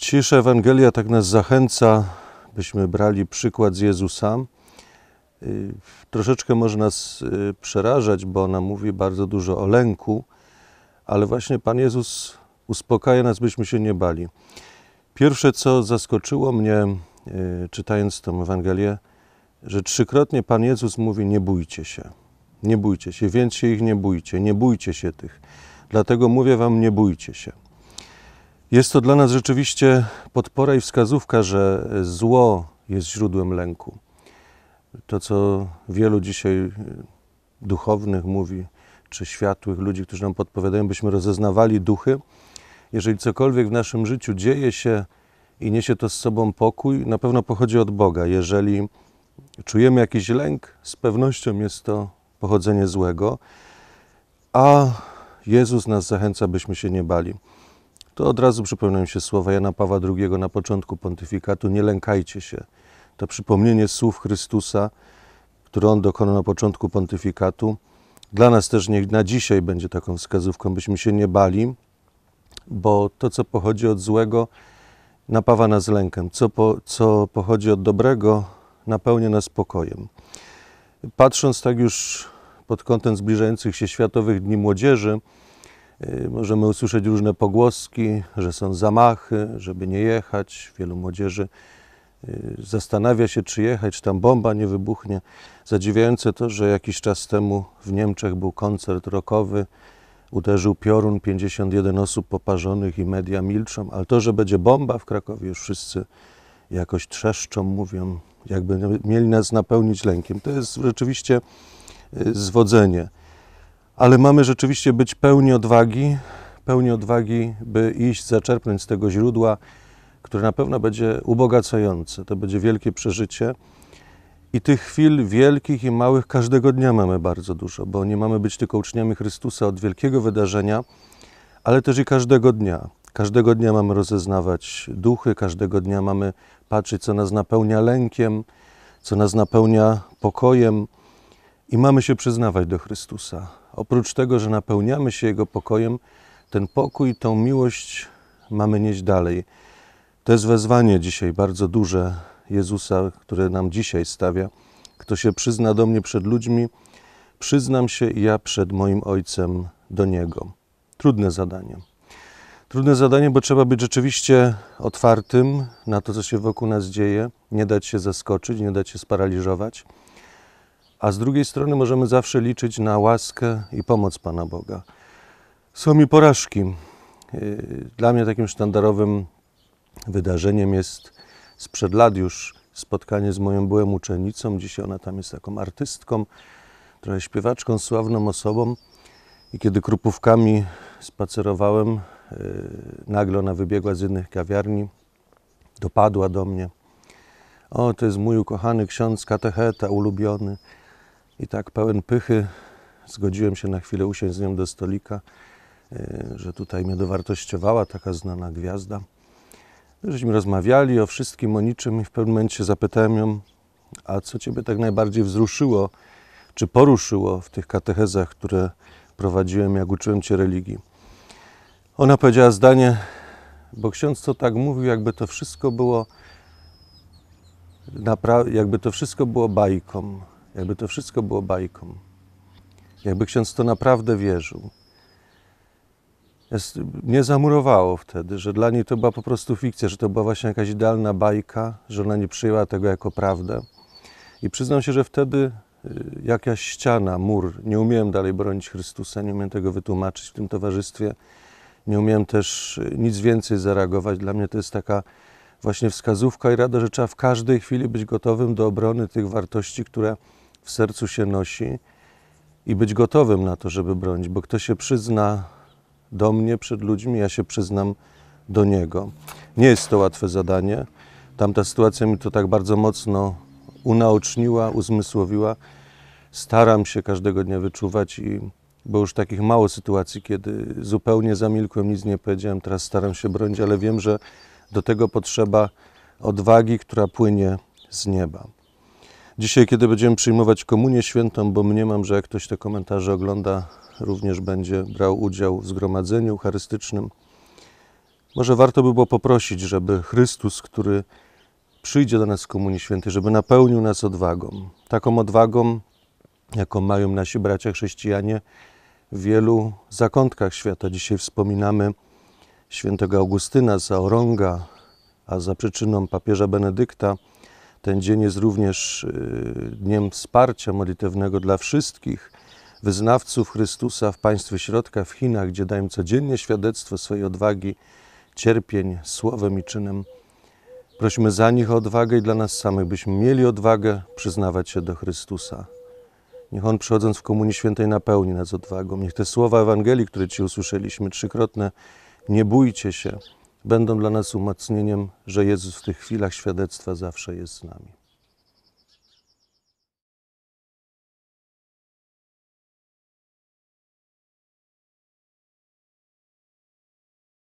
Cisza Ewangelia tak nas zachęca, byśmy brali przykład z Jezusa. Y, troszeczkę może nas y, przerażać, bo ona mówi bardzo dużo o lęku, ale właśnie Pan Jezus uspokaja nas, byśmy się nie bali. Pierwsze, co zaskoczyło mnie, y, czytając tę Ewangelię, że trzykrotnie Pan Jezus mówi: Nie bójcie się, nie bójcie się, więc się ich nie bójcie, nie bójcie się tych. Dlatego mówię Wam: nie bójcie się. Jest to dla nas rzeczywiście podpora i wskazówka, że zło jest źródłem lęku. To, co wielu dzisiaj y, duchownych mówi, czy światłych ludzi, którzy nam podpowiadają, byśmy rozeznawali duchy. Jeżeli cokolwiek w naszym życiu dzieje się i niesie to z sobą pokój, na pewno pochodzi od Boga. Jeżeli czujemy jakiś lęk, z pewnością jest to pochodzenie złego, a Jezus nas zachęca, byśmy się nie bali to od razu przypomniałem się słowa Jana Pawła II na początku pontyfikatu: Nie lękajcie się. To przypomnienie słów Chrystusa, które on dokonał na początku pontyfikatu, dla nas też niech na dzisiaj będzie taką wskazówką, byśmy się nie bali, bo to, co pochodzi od złego, napawa nas lękiem. Co, po, co pochodzi od dobrego, napełnia nas spokojem. Patrząc tak już pod kątem zbliżających się Światowych Dni Młodzieży, Y, możemy usłyszeć różne pogłoski, że są zamachy, żeby nie jechać. Wielu młodzieży y, zastanawia się, czy jechać, czy tam bomba nie wybuchnie. Zadziwiające to, że jakiś czas temu w Niemczech był koncert rockowy, uderzył piorun, 51 osób poparzonych i media milczą, ale to, że będzie bomba w Krakowie, już wszyscy jakoś trzeszczą, mówią, jakby mieli nas napełnić lękiem. To jest rzeczywiście y, zwodzenie ale mamy rzeczywiście być pełni odwagi, pełni odwagi, by iść, zaczerpnąć z tego źródła, które na pewno będzie ubogacające. To będzie wielkie przeżycie. I tych chwil wielkich i małych każdego dnia mamy bardzo dużo, bo nie mamy być tylko uczniami Chrystusa od wielkiego wydarzenia, ale też i każdego dnia. Każdego dnia mamy rozeznawać duchy, każdego dnia mamy patrzeć, co nas napełnia lękiem, co nas napełnia pokojem i mamy się przyznawać do Chrystusa oprócz tego, że napełniamy się Jego pokojem, ten pokój, tą miłość mamy nieść dalej. To jest wezwanie dzisiaj bardzo duże Jezusa, które nam dzisiaj stawia. Kto się przyzna do mnie przed ludźmi, przyznam się ja przed moim Ojcem do Niego. Trudne zadanie. Trudne zadanie, bo trzeba być rzeczywiście otwartym na to, co się wokół nas dzieje, nie dać się zaskoczyć, nie dać się sparaliżować a z drugiej strony możemy zawsze liczyć na łaskę i pomoc Pana Boga. Są mi porażki. Y, dla mnie takim sztandarowym wydarzeniem jest sprzed lat już spotkanie z moją byłą uczennicą. Dzisiaj ona tam jest taką artystką, trochę śpiewaczką, sławną osobą. I kiedy krupówkami spacerowałem, y, nagle ona wybiegła z jednych kawiarni, dopadła do mnie. O, to jest mój ukochany ksiądz katecheta, ulubiony. I tak pełen pychy zgodziłem się na chwilę usiąść z nią do stolika, e, że tutaj mnie dowartościowała taka znana gwiazda. Żeśmy rozmawiali o wszystkim, o niczym i w pewnym momencie zapytałem ją, a co Ciebie tak najbardziej wzruszyło, czy poruszyło w tych katechezach, które prowadziłem, jak uczyłem Cię religii? Ona powiedziała zdanie, bo ksiądz to tak mówił, jakby to wszystko było jakby to wszystko było bajką jakby to wszystko było bajką, jakby ksiądz to naprawdę wierzył. Jest, mnie zamurowało wtedy, że dla niej to była po prostu fikcja, że to była właśnie jakaś idealna bajka, że ona nie przyjęła tego jako prawdę. I przyznam się, że wtedy y, jakaś ściana, mur, nie umiałem dalej bronić Chrystusa, nie umiałem tego wytłumaczyć w tym towarzystwie, nie umiałem też y, nic więcej zareagować. Dla mnie to jest taka właśnie wskazówka i rada, że trzeba w każdej chwili być gotowym do obrony tych wartości, które w sercu się nosi i być gotowym na to, żeby bronić, bo kto się przyzna do mnie przed ludźmi, ja się przyznam do niego. Nie jest to łatwe zadanie. Tamta sytuacja mi to tak bardzo mocno unaoczniła, uzmysłowiła. Staram się każdego dnia wyczuwać i bo już takich mało sytuacji, kiedy zupełnie zamilkłem, nic nie powiedziałem, teraz staram się bronić, ale wiem, że do tego potrzeba odwagi, która płynie z nieba. Dzisiaj, kiedy będziemy przyjmować Komunię Świętą, bo mniemam, że jak ktoś te komentarze ogląda, również będzie brał udział w zgromadzeniu eucharystycznym, może warto by było poprosić, żeby Chrystus, który przyjdzie do nas w Komunii Świętej, żeby napełnił nas odwagą. Taką odwagą, jaką mają nasi bracia chrześcijanie w wielu zakątkach świata. Dzisiaj wspominamy świętego Augustyna z Oronga, a za przyczyną papieża Benedykta – ten dzień jest również y, dniem wsparcia modlitewnego dla wszystkich wyznawców Chrystusa w państwie środka, w Chinach, gdzie dają codziennie świadectwo swojej odwagi, cierpień, słowem i czynem. Prośmy za nich o odwagę i dla nas samych, byśmy mieli odwagę przyznawać się do Chrystusa. Niech On przychodząc w Komunii Świętej napełni nas odwagą. Niech te słowa Ewangelii, które Ci usłyszeliśmy trzykrotne, nie bójcie się, będą dla nas umocnieniem, że Jezus w tych chwilach świadectwa zawsze jest z nami.